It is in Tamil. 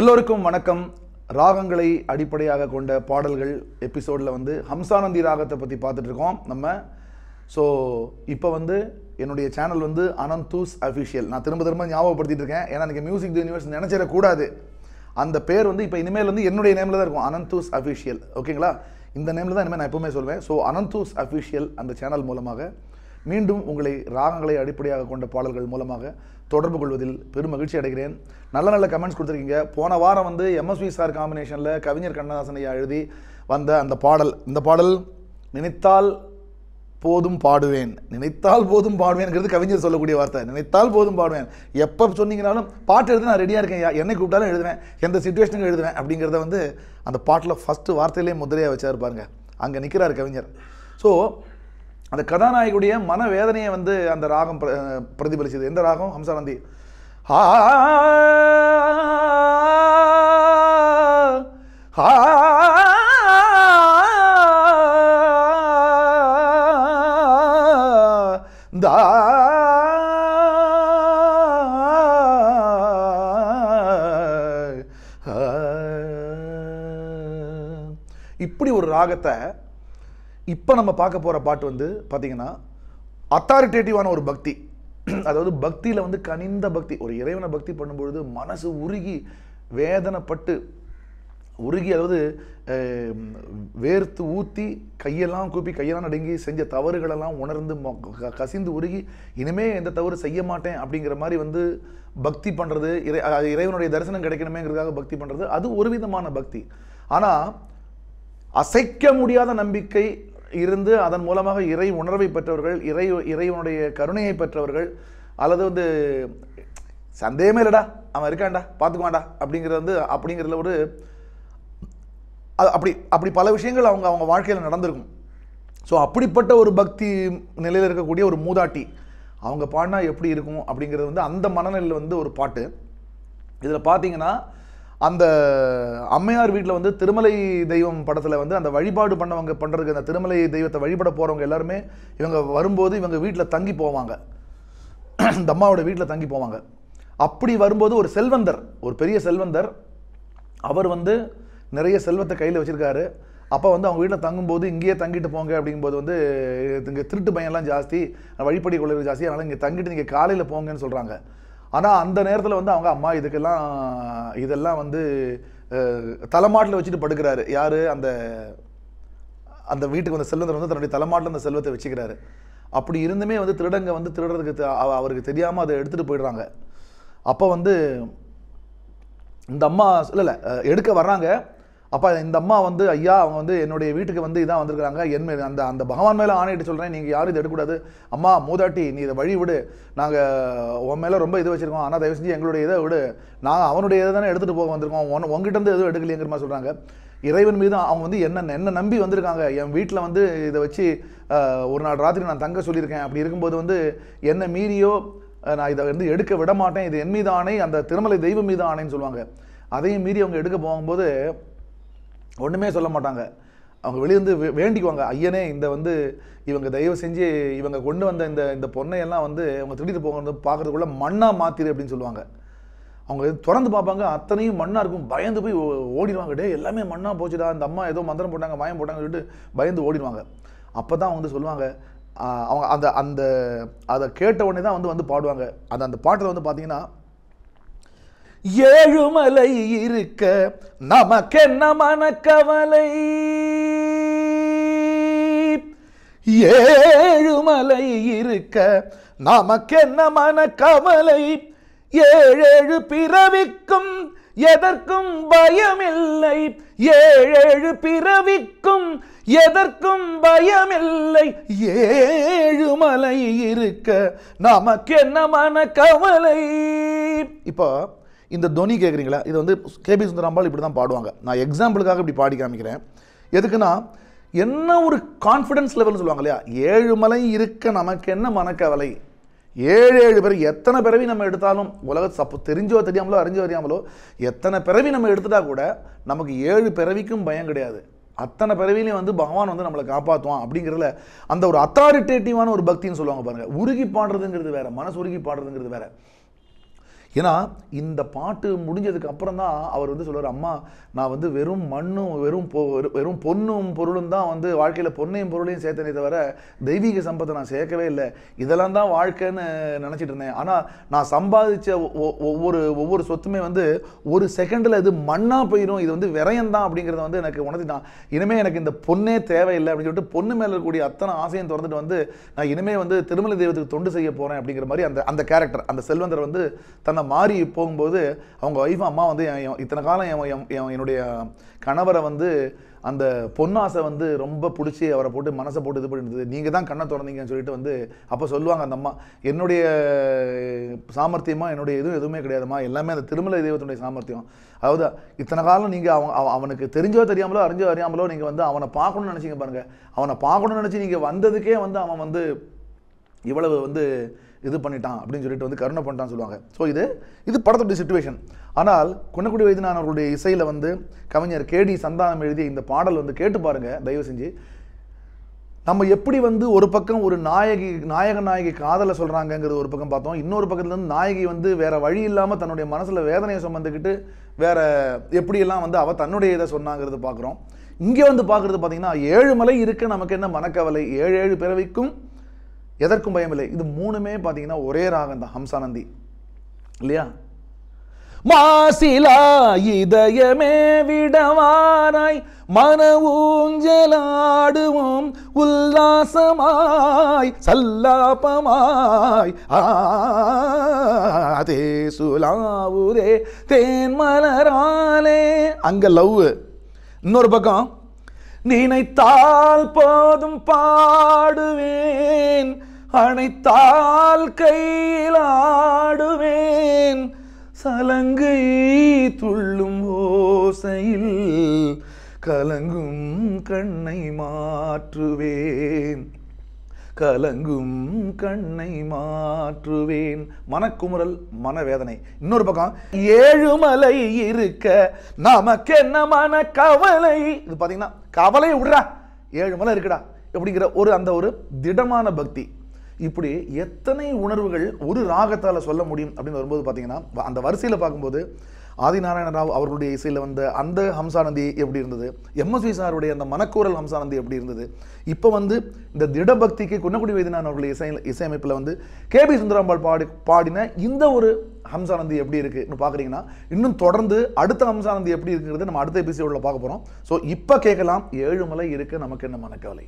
எல்லோருக்கும் வணக்கம் ராகங்களை அடிப்படையாக கொண்ட பாடல்கள் எபிசோடில் வந்து ஹம்சானந்தி ராகத்தை பற்றி பார்த்துட்ருக்கோம் நம்ம ஸோ இப்போ வந்து என்னுடைய சேனல் வந்து அனந்தூஸ் அஃபிஷியல் நான் திரும்ப திரும்ப ஞாபகப்படுத்திகிட்டு இருக்கேன் ஏன்னா எனக்கு மியூசிக் யூனிவர்ஸ் நினச்சிடக்கூடாது அந்த பேர் வந்து இப்போ இனிமேல் வந்து என்னுடைய நேமில் தான் இருக்கும் அனந்தூஸ் அஃபிஷியல் ஓகேங்களா இந்த நேமில் தான் இனிமேல் நான் எப்பவுமே சொல்வேன் ஸோ அனந்தூஸ் அஃபிஷியல் அந்த சேனல் மூலமாக மீண்டும் உங்களை ராகங்களை அடிப்படையாக கொண்ட பாடல்கள் மூலமாக தொடர்பு கொள்வதில் பெரும் மகிழ்ச்சி அடைகிறேன் நல்ல நல்ல கமெண்ட்ஸ் கொடுத்துருக்கீங்க போன வாரம் வந்து எம்எஸ்வி சார் காம்பினேஷனில் கவிஞர் கண்ணதாசன் எழுதி வந்த அந்த பாடல் இந்த பாடல் நினைத்தால் போதும் பாடுவேன் நினைத்தால் போதும் பாடுவேன்ங்கிறது கவிஞர் சொல்லக்கூடிய வார்த்தை நினைத்தால் போதும் பாடுவேன் எப்போ சொன்னீங்கனாலும் பாட்டு எழுத நான் ரெடியாக இருக்கேன் என்னை கூப்பிட்டாலும் எழுதுவேன் எந்த சுச்சுவேஷனுக்கு எழுதுவேன் அப்படிங்கிறத வந்து அந்த பாட்டில் ஃபஸ்ட்டு வார்த்தையிலே முதலையாக வச்சா இருப்பாருங்க அங்கே நிற்கிறார் கவிஞர் ஸோ அந்த கதாநாயகுடைய மனவேதனையை வந்து அந்த ராகம் பிரதிபலிச்சது எந்த ராகம் ஹம்சானந்தி ஹா ஹா தா இப்படி ஒரு ராகத்தை இப்போ நம்ம பார்க்க போகிற பாட்டு வந்து பார்த்திங்கன்னா அத்தாரிட்டேட்டிவான ஒரு பக்தி அதாவது பக்தியில் வந்து கனிந்த பக்தி ஒரு இறைவனை பக்தி பண்ணும்பொழுது மனசு உருகி வேதனைப்பட்டு உருகி அதாவது வேர்த்து ஊற்றி கையெல்லாம் கூப்பி கையெல்லாம் நடுங்கி செஞ்ச தவறுகளெல்லாம் உணர்ந்து கசிந்து உருகி இனிமே எந்த தவறு செய்ய மாட்டேன் அப்படிங்கிற மாதிரி வந்து பக்தி பண்ணுறது இறை இறைவனுடைய தரிசனம் கிடைக்கணுமேங்கிறதுக்காக பக்தி பண்ணுறது அது ஒரு விதமான பக்தி ஆனால் அசைக்க முடியாத நம்பிக்கை இருந்து அதன் மூலமாக இறை உணர்வை பெற்றவர்கள் இறை இறைவனுடைய கருணையை பெற்றவர்கள் அல்லது வந்து சந்தேகமே இல்லைடா அவன் இருக்காண்டா பார்த்துக்குவாண்டா அப்படிங்கிறது வந்து அப்படிங்கிறதுல ஒரு அப்படி அப்படி பல விஷயங்கள் அவங்க அவங்க வாழ்க்கையில் நடந்திருக்கும் ஸோ அப்படிப்பட்ட ஒரு பக்தி நிலையில் இருக்கக்கூடிய ஒரு மூதாட்டி அவங்க பாடினா எப்படி இருக்கும் அப்படிங்கிறது வந்து அந்த மனநிலையில் வந்து ஒரு பாட்டு இதில் பார்த்தீங்கன்னா அந்த அம்மையார் வீட்டில் வந்து திருமலை தெய்வம் படத்தில் வந்து அந்த வழிபாடு பண்ணவங்க பண்ணுறதுக்கு அந்த திருமலை தெய்வத்தை வழிபட போகிறவங்க எல்லாருமே இவங்க வரும்போது இவங்க வீட்டில் தங்கி போவாங்க இந்த அம்மாவோட வீட்டில் தங்கி போவாங்க அப்படி வரும்போது ஒரு செல்வந்தர் ஒரு பெரிய செல்வந்தர் அவர் வந்து நிறைய செல்வத்தை கையில் வச்சுருக்காரு அப்போ வந்து அவங்க வீட்டில் தங்கும்போது இங்கேயே தங்கிட்டு போங்க அப்படிங்கும்போது வந்து இங்கே திருட்டு பயம்லாம் ஜாஸ்தி வழிபடி கொள்ளைகள் ஜாஸ்தி அதனால் இங்கே தங்கிட்டு நீங்கள் காலையில் போங்கன்னு சொல்கிறாங்க ஆனால் அந்த நேரத்தில் வந்து அவங்க அம்மா இதுக்கெல்லாம் இதெல்லாம் வந்து தலைமாட்டில் வச்சுட்டு படுக்கிறாரு யார் அந்த அந்த வீட்டுக்கு வந்த செல்வந்தர் வந்து தன்னுடைய தலைமாட்டில் அந்த செல்வத்தை வச்சுக்கிறாரு அப்படி இருந்துமே வந்து திருடங்க வந்து திருடுறதுக்கு அவருக்கு தெரியாமல் அதை எடுத்துகிட்டு போயிடுறாங்க அப்போ வந்து இந்த அம்மா இல்லை இல்லை எடுக்க வர்றாங்க அப்போ இந்த அம்மா வந்து ஐயா அவங்க வந்து என்னுடைய வீட்டுக்கு வந்து இதான் வந்திருக்கிறாங்க என் மேல் அந்த அந்த பகவான் மேலே ஆணையிட்டு சொல்கிறேன் நீங்கள் யாரும் இதை எடுக்கக்கூடாது அம்மா மூதாட்டி நீ இதை வழி விடு நாங்கள் உன் மேலே ரொம்ப இது வச்சுருக்கோம் ஆனால் தயவு செஞ்சு எங்களுடைய இதை விடு நாங்கள் அவனுடைய இதை தானே எடுத்துகிட்டு போக வந்திருக்கோம் உன் உங்ககிட்டருந்து எதுவும் எடுக்கலையங்கிற மாதிரி சொல்கிறாங்க இறைவன் மீது அவங்க வந்து என்ன என்ன நம்பி வந்திருக்காங்க என் வீட்டில் வந்து இதை வச்சு ஒரு நாள் ராத்திரி நான் தங்க சொல்லியிருக்கேன் அப்படி இருக்கும்போது வந்து என்னை மீறியோ நான் இதை வந்து எடுக்க விட மாட்டேன் இது என் மீது ஆணை அந்த திருமலை தெய்வம் மீது ஆணைன்னு சொல்லுவாங்க அதையும் மீறி அவங்க எடுக்க போகும்போது ஒன்றுமே சொல்ல மாட்டாங்க அவங்க வெளியிருந்து வேண்டிக்குவாங்க ஐயனே இந்த வந்து இவங்க தயவு செஞ்சு இவங்க கொண்டு வந்த இந்த இந்த பொண்ணையெல்லாம் வந்து அவங்க திருடிட்டு போக பார்க்குறதுக்குள்ள மண்ணாக மாற்றிடு அப்படின்னு சொல்லுவாங்க அவங்க திறந்து பார்ப்பாங்க அத்தனையும் மண்ணாக இருக்கும் பயந்து போய் ஓடிடுவாங்க டே எல்லாமே மண்ணாக போச்சுடா இந்த அம்மா ஏதோ மந்திரம் போட்டாங்க மாயம் போட்டாங்கன்னு சொல்லிட்டு பயந்து ஓடிடுவாங்க அப்போ தான் வந்து சொல்லுவாங்க அவங்க அந்த அந்த அதை கேட்ட உடனே தான் வந்து வந்து பாடுவாங்க அந்த அந்த பாட்டில் வந்து பார்த்தீங்கன்னா ஏழுமலை இருக்க நமக்கென்ன மனக்கவலை ஏழுமலை இருக்க நமக்கென்ன மனக்கவலை ஏழேழு பிறவிக்கும் எதற்கும் பயமில்லை ஏழேழு பிறவிக்கும் எதற்கும் பயமில்லை ஏழு மலை இருக்க நமக்கு என்ன மன கவலை இப்போ இந்த துவனி கேட்குறீங்களா இது வந்து கேபி சுந்தராம்பால் இப்படி தான் பாடுவாங்க நான் எக்ஸாம்பிளுக்காக இப்படி பாடி காமிக்கிறேன் எதுக்குன்னா என்ன ஒரு கான்ஃபிடன்ஸ் லெவல்னு சொல்லுவாங்க இல்லையா ஏழு மலை இருக்க நமக்கு என்ன மனக்கவலை ஏழு ஏழு பேர் எத்தனை பிறவி நம்ம எடுத்தாலும் உலக சப்போ தெரிஞ்சோ தெரியாமலோ அறிஞ்சோ அறியாமலோ எத்தனை பிறவி நம்ம எடுத்துட்டா கூட நமக்கு ஏழு பிறவிக்கும் பயம் கிடையாது அத்தனை பிறவிலையும் வந்து பகவான் வந்து நம்மளை காப்பாற்றுவான் அப்படிங்கிறதுல அந்த ஒரு அத்தாரிட்டேட்டிவான ஒரு பக்தின்னு சொல்லுவாங்க பாருங்கள் உருகி பாடுறதுங்கிறது வேறு மனசு உருகி பாடுறதுங்கிறது வேற ஏன்னா இந்த பாட்டு முடிஞ்சதுக்கு அப்புறம் தான் அவர் வந்து சொல்கிறார் அம்மா நான் வந்து வெறும் மண்ணும் வெறும் பொ வெறும் பொண்ணும் பொருளும் தான் வந்து வாழ்க்கையில் பொண்ணையும் பொருளையும் சேர்த்தனே தவிர தெய்வீக சம்பத்தை நான் சேர்க்கவே இல்லை இதெல்லாம் தான் வாழ்க்கைன்னு நினச்சிட்டு இருந்தேன் ஆனால் நான் சம்பாதிச்ச ஒவ்வொரு ஒவ்வொரு சொத்துமே வந்து ஒரு செகண்டில் இது மண்ணாக போயிடும் இது வந்து விரயம்தான் அப்படிங்கிறத வந்து எனக்கு நான் இனிமேல் எனக்கு இந்த பொண்ணே தேவையில்லை அப்படின்னு சொல்லிட்டு பொண்ணு மேலே இருக்கக்கூடிய அத்தனை ஆசையும் திறந்துட்டு வந்து நான் இனிமேல் வந்து திருமலை தெய்வத்துக்கு தொண்டு செய்ய போகிறேன் அப்படிங்கிற மாதிரி அந்த அந்த கேரக்டர் அந்த செல்வந்தர் வந்து தன்னை மாறி போகும்போது அவங்க ஒய்ஃப் அம்மா வந்து இத்தனை காலம் என் என்னுடைய கணவரை வந்து அந்த பொன்னாசை வந்து ரொம்ப பிடிச்சி அவரை போட்டு மனசை போட்டு இது பண்ணிருந்தது நீங்கள் தான் கண்ணை திறந்தீங்கன்னு சொல்லிட்டு வந்து அப்போ சொல்லுவாங்க அந்த அம்மா என்னுடைய சாமர்த்தியமாக என்னுடைய இதுவும் எதுவுமே கிடையாதுமா எல்லாமே அந்த திருமலை தெய்வத்தினுடைய சாமர்த்தியம் அதாவது இத்தனை காலம் நீங்கள் அவன் அவனுக்கு தெரிஞ்சோ தெரியாமலோ அறிஞ்சோ அறியாமலோ நீங்கள் வந்து அவனை பார்க்கணும்னு நினச்சிங்க பாருங்கள் அவனை பார்க்கணும்னு நினச்சி நீங்கள் வந்ததுக்கே வந்து அவன் வந்து இவ்வளவு வந்து இது பண்ணிட்டான் அப்படின்னு சொல்லிட்டு வந்து கருணை பண்ணிட்டான்னு சொல்லுவாங்க ஸோ இது இது படத்துடைய சுச்சுவேஷன் ஆனால் குன்னக்குடி வைத்தியநாதன் இசையில் வந்து கவிஞர் கேடி சந்தானம் எழுதிய இந்த பாடல் வந்து கேட்டு பாருங்கள் தயவு செஞ்சு நம்ம எப்படி வந்து ஒரு பக்கம் ஒரு நாயகி நாயக நாயகி காதலை சொல்கிறாங்கங்கிறது ஒரு பக்கம் பார்த்தோம் இன்னொரு பக்கத்துலேருந்து நாயகி வந்து வேறு வழி இல்லாமல் தன்னுடைய மனசில் வேதனையை சுமந்துக்கிட்டு வேறு எப்படியெல்லாம் வந்து அவள் தன்னுடைய இதை சொன்னாங்கிறது பார்க்குறோம் இங்கே வந்து பார்க்குறது பார்த்தீங்கன்னா ஏழு மலை இருக்க நமக்கு என்ன மனக்கவலை ஏழு ஏழு பிறவிக்கும் எதற்கும் பயமில்லை இது மூணுமே பார்த்தீங்கன்னா ஒரே ராகம் தான் ஹம்சானந்தி இல்லையா மாசிலா இதயமே விடவாராய் மன ஊஞ்சலாடுவோம் உல்லாசமாய் சல்லாபமாய் அதே சுலாவுதே தேன்மலராலே அங்க லவ் இன்னொரு பக்கம் நினைத்தால் போதும் பாடுவே அணைத்தால் கையிலாடுவேன் சலங்கை துள்ளும் ஓசையில் கலங்கும் கண்ணை மாற்றுவேன் கலங்கும் கண்ணை மாற்றுவேன் மனக்குமுறல் மனவேதனை இன்னொரு பக்கம் ஏழுமலை இருக்க நமக்கு என்ன மன கவலை இது பாத்தீங்கன்னா கவலை விடுறா ஏழுமலை இருக்குடா அப்படிங்கிற ஒரு அந்த ஒரு திடமான பக்தி இப்படி எத்தனை உணர்வுகள் ஒரு ராகத்தால் சொல்ல முடியும் அப்படின்னு வரும்போது பார்த்தீங்கன்னா அந்த வரிசையில் பார்க்கும்போது ஆதிநாராயண ராவ் அவர்களுடைய இசையில் வந்த அந்த ஹம்சானந்தி எப்படி இருந்தது எம்எஸ்வி சாருடைய அந்த மனக்கூரல் ஹம்சானந்தி எப்படி இருந்தது இப்போ வந்து இந்த திடபக்திக்கு குன்னக்குடி வைத்தியநாதன் அவர்களுடைய இசை இசையமைப்பில் வந்து கே பி சுந்தராம்பாள் பாடி பாடின இந்த ஒரு ஹம்சானந்தி எப்படி இருக்குன்னு பார்க்குறீங்கன்னா இன்னும் தொடர்ந்து அடுத்த ஹம்சானந்தி எப்படி இருக்குங்கிறது நம்ம அடுத்த எபிசோடில் பார்க்க போகிறோம் ஸோ இப்போ கேட்கலாம் ஏழுமலை இருக்குது நமக்கு என்ன மனக்கவலை